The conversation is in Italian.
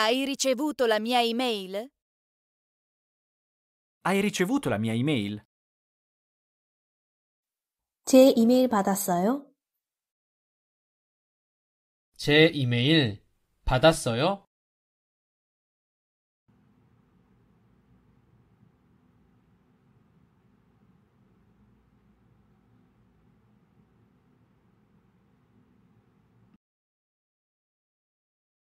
Hai ricevuto la mia email? Hai ricevuto la mia email? 제 이메일 받았어요? 제 이메일 받았어요?